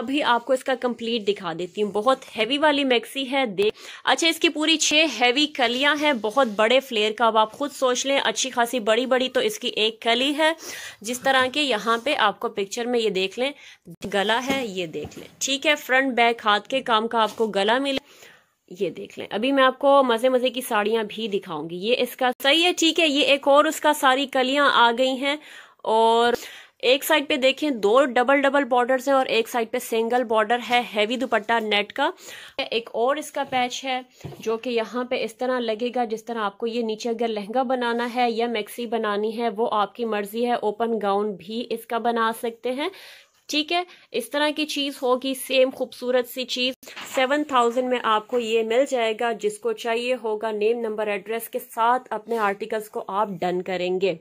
अभी आपको इसका कंप्लीट दिखा देती हूँ बहुत हैवी वाली मैक्सी है देख अच्छा इसकी पूरी छह हैवी कलियां हैं बहुत बड़े फ्लेयर का अब आप खुद सोच लें अच्छी खासी बड़ी बड़ी तो इसकी एक कली है जिस तरह के यहाँ पे आपको पिक्चर में ये देख लें गला है ये देख लें ठीक है फ्रंट बैक हाथ के काम का आपको गला मिले ये देख लें अभी मैं आपको मजे मजे की साड़ियां भी दिखाऊंगी ये इसका सही है ठीक है ये एक और उसका सारी कलियां आ गई हैं और एक साइड पे देखें दो डबल डबल बॉर्डर है और एक साइड पे सिंगल बॉर्डर है हैवी दुपट्टा नेट का एक और इसका पैच है जो कि यहाँ पे इस तरह लगेगा जिस तरह आपको ये नीचे अगर लहंगा बनाना है या मैक्सी बनानी है वो आपकी मर्जी है ओपन गाउन भी इसका बना सकते हैं ठीक है इस तरह की चीज़ होगी सेम खूबसूरत सी चीज़ सेवन थाउजेंड में आपको ये मिल जाएगा जिसको चाहिए होगा नेम नंबर एड्रेस के साथ अपने आर्टिकल्स को आप डन करेंगे